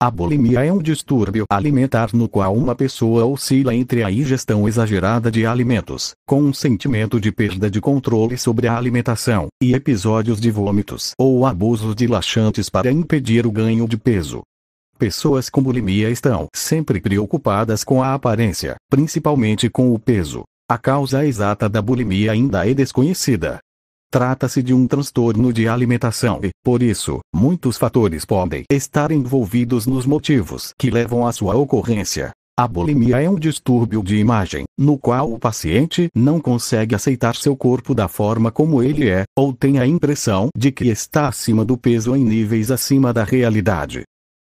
A bulimia é um distúrbio alimentar no qual uma pessoa oscila entre a ingestão exagerada de alimentos, com um sentimento de perda de controle sobre a alimentação, e episódios de vômitos ou abusos de laxantes para impedir o ganho de peso. Pessoas com bulimia estão sempre preocupadas com a aparência, principalmente com o peso. A causa exata da bulimia ainda é desconhecida, Trata-se de um transtorno de alimentação e, por isso, muitos fatores podem estar envolvidos nos motivos que levam à sua ocorrência. A bulimia é um distúrbio de imagem, no qual o paciente não consegue aceitar seu corpo da forma como ele é, ou tem a impressão de que está acima do peso em níveis acima da realidade.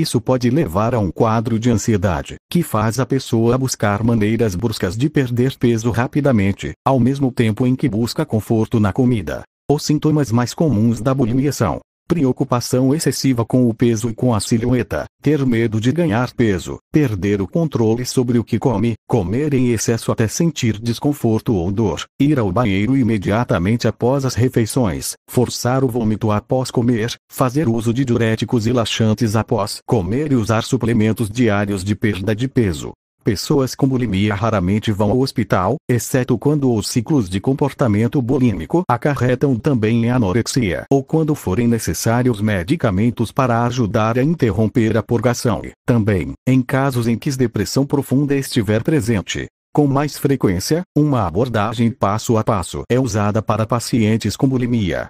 Isso pode levar a um quadro de ansiedade, que faz a pessoa buscar maneiras bruscas de perder peso rapidamente, ao mesmo tempo em que busca conforto na comida. Os sintomas mais comuns da bulimia são preocupação excessiva com o peso e com a silhueta, ter medo de ganhar peso, perder o controle sobre o que come, comer em excesso até sentir desconforto ou dor, ir ao banheiro imediatamente após as refeições, forçar o vômito após comer, fazer uso de diuréticos e laxantes após comer e usar suplementos diários de perda de peso, Pessoas com bulimia raramente vão ao hospital, exceto quando os ciclos de comportamento bulímico acarretam também em anorexia ou quando forem necessários medicamentos para ajudar a interromper a purgação e, também, em casos em que depressão profunda estiver presente. Com mais frequência, uma abordagem passo a passo é usada para pacientes com bulimia.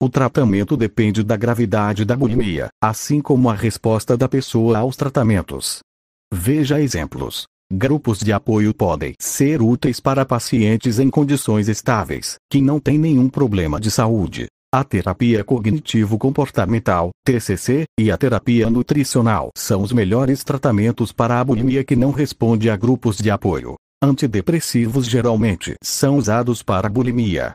O tratamento depende da gravidade da bulimia, assim como a resposta da pessoa aos tratamentos. Veja exemplos. Grupos de apoio podem ser úteis para pacientes em condições estáveis, que não têm nenhum problema de saúde. A terapia cognitivo-comportamental, TCC, e a terapia nutricional são os melhores tratamentos para a bulimia que não responde a grupos de apoio. Antidepressivos geralmente são usados para bulimia,